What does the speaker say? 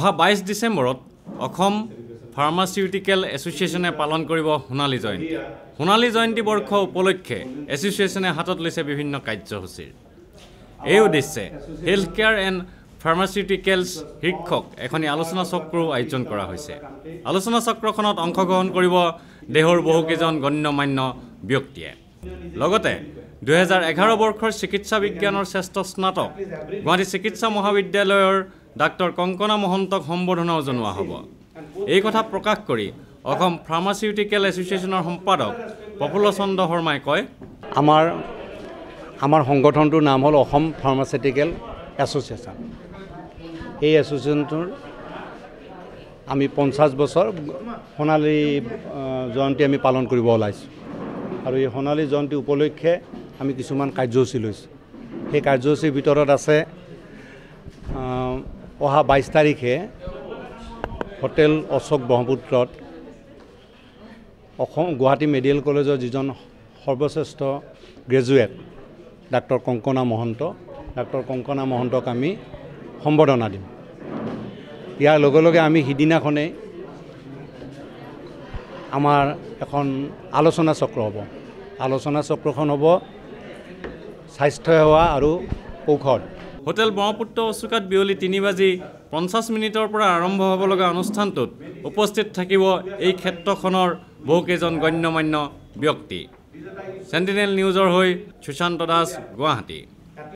অহা বাইছ ডিচেম্বৰত অসম ফাৰ্মাচিউটিকেল এছ'চিয়েশ্যনে পালন কৰিব সোণালী জয়ন্তী সোণালী জয়ন্তী বৰ্ষ উপলক্ষে এছ'চিয়েশ্যনে হাতত লৈছে বিভিন্ন কাৰ্যসূচীৰ এই উদ্দেশ্যে হেল্থ কেয়াৰ এণ্ড ফাৰ্মাচিউটিকেলছ শীৰ্ষক এখনি আলোচনা চক্ৰও আয়োজন কৰা হৈছে আলোচনা চক্ৰখনত অংশগ্ৰহণ কৰিব দেশৰ বহুকেইজন গণ্য মান্য ব্যক্তিয়ে লগতে দুহেজাৰ এঘাৰ বৰ্ষৰ চিকিৎসা বিজ্ঞানৰ শ্ৰেষ্ঠ স্নাতক গুৱাহাটী চিকিৎসা মহাবিদ্যালয়ৰ ডাক্তৰ কংকনা মহন্তক সম্বৰ্ধনাও জনোৱা হ'ব এই কথা প্ৰকাশ কৰি অসম ফাৰ্মাচিউটিকেল এছ'চিয়েশ্যনৰ সম্পাদক প্ৰফুল্ল চন্দ্ৰ শৰ্মাই কয় আমাৰ আমাৰ সংগঠনটোৰ নাম হ'ল অসম ফাৰ্মাচিউটিকেল এছ'চিয়েশ্যন এই এছ'চিয়েশ্যনটোৰ আমি পঞ্চাছ বছৰ সোণালী জয়ন্তী আমি পালন কৰিব ওলাইছোঁ আৰু এই সোণালী জয়ন্তী উপলক্ষে আমি কিছুমান কাৰ্যসূচী লৈছোঁ সেই কাৰ্যসূচীৰ ভিতৰত আছে অহা বাইছ তাৰিখে হোটেল অশোক ব্ৰহ্মপুত্ৰত অসম গুৱাহাটী মেডিকেল কলেজৰ যিজন সৰ্বশ্ৰেষ্ঠ গ্ৰেজুৱেট ডাক্তৰ কংকনা মহন্ত ডাক্তৰ কংকনা মহন্তক আমি সম্বৰ্ধনা দিম ইয়াৰ লগে লগে আমি সিদিনাখনেই আমাৰ এখন আলোচনা চক্ৰ হ'ব আলোচনা চক্ৰখন হ'ব স্বাস্থ্যসেৱা আৰু ঔষধ হোটেল ব্ৰহ্মপুত্ৰ অচুকাত বিয়লি তিনি বাজি পঞ্চাছ মিনিটৰ পৰা আৰম্ভ হ'ব লগা অনুষ্ঠানটোত উপস্থিত থাকিব এই ক্ষেত্ৰখনৰ বহুকেইজন গণ্য মান্য ব্যক্তি চেণ্টিনেল নিউজৰ হৈ সুশান্ত দাস গুৱাহাটী